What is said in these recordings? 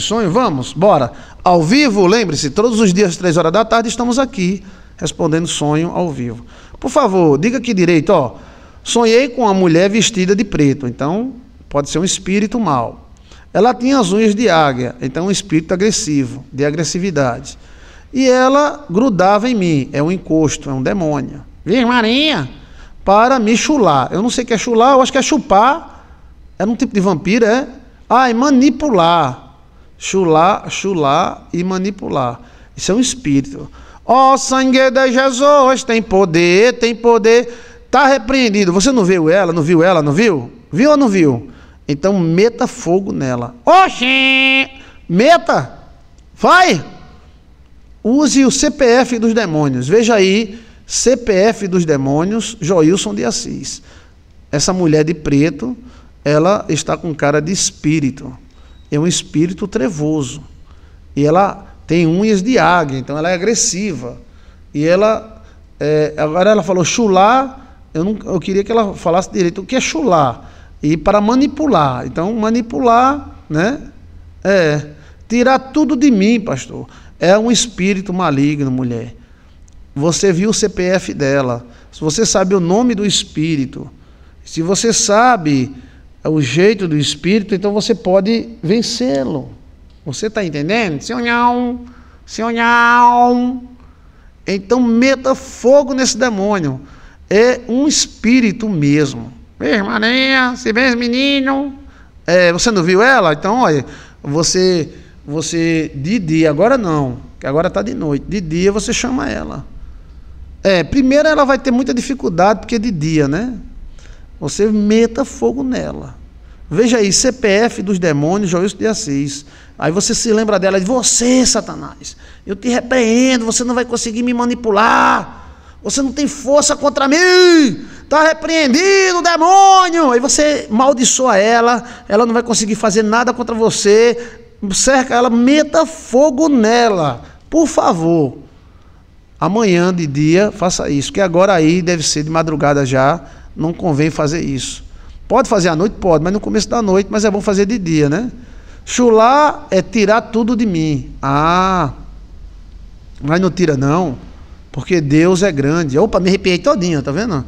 sonho, vamos, bora. Ao vivo, lembre-se, todos os dias, três horas da tarde, estamos aqui respondendo sonho ao vivo. Por favor, diga aqui direito, ó. Sonhei com uma mulher vestida de preto, então pode ser um espírito mau. Ela tinha as unhas de águia, então um espírito agressivo, de agressividade. E ela grudava em mim, é um encosto, é um demônio. Vem, marinha, para me chular. Eu não sei o que é chular, eu acho que é chupar. Era é um tipo de vampiro, é? Ai, manipular chular, chular e manipular. Isso é um espírito. Ó oh, sangue de Jesus, tem poder, tem poder. Tá repreendido. Você não viu ela, não viu ela, não viu? Viu ou não viu? Então meta fogo nela. Oxi! Meta! Vai! Use o CPF dos demônios. Veja aí, CPF dos demônios, Joilson de Assis. Essa mulher de preto, ela está com cara de espírito é um espírito trevoso. E ela tem unhas de águia, então ela é agressiva. E ela. É, agora ela falou chulá, eu, não, eu queria que ela falasse direito o que é chulá. E para manipular. Então, manipular, né? É. Tirar tudo de mim, pastor. É um espírito maligno, mulher. Você viu o CPF dela. Se você sabe o nome do espírito. Se você sabe é o jeito do espírito, então você pode vencê-lo. Você está entendendo? Senhor, senhorão. Então meta fogo nesse demônio. É um espírito mesmo. Irmãinha, se bem menino. É, você não viu ela? Então, olha, você, você de dia, agora não, que agora está de noite. De dia você chama ela. É, primeiro ela vai ter muita dificuldade, porque é de dia, né? Você meta fogo nela. Veja aí, CPF dos demônios, João de Assis. Aí você se lembra dela e diz: Você, Satanás, eu te repreendo, você não vai conseguir me manipular. Você não tem força contra mim. Está repreendido, demônio. Aí você maldiçoa ela, ela não vai conseguir fazer nada contra você. Cerca ela, meta fogo nela. Por favor, amanhã de dia, faça isso, que agora aí deve ser de madrugada já não convém fazer isso. Pode fazer à noite? Pode, mas no começo da noite, mas é bom fazer de dia, né? Chular é tirar tudo de mim. Ah, mas não tira não, porque Deus é grande. Opa, me arrepiei todinho, tá vendo?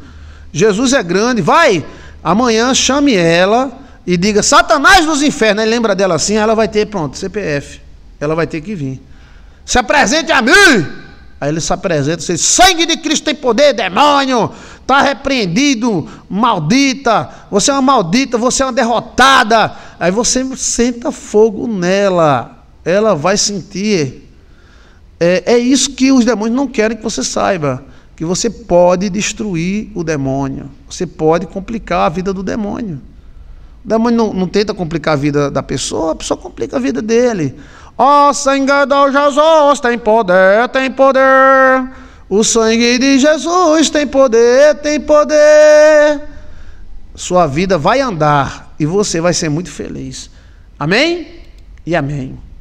Jesus é grande, vai, amanhã chame ela e diga, Satanás dos infernos, lembra dela assim, ela vai ter, pronto, CPF, ela vai ter que vir. Se apresente a mim! Aí ele se apresenta, diz, sangue de Cristo tem poder, demônio! Está repreendido, maldita, você é uma maldita, você é uma derrotada. Aí você senta fogo nela, ela vai sentir. É, é isso que os demônios não querem que você saiba: que você pode destruir o demônio, você pode complicar a vida do demônio. O demônio não, não tenta complicar a vida da pessoa, a pessoa complica a vida dele. Ó oh, sangue do Jesus, tem poder, tem poder o sangue de Jesus tem poder, tem poder. Sua vida vai andar e você vai ser muito feliz. Amém? E amém.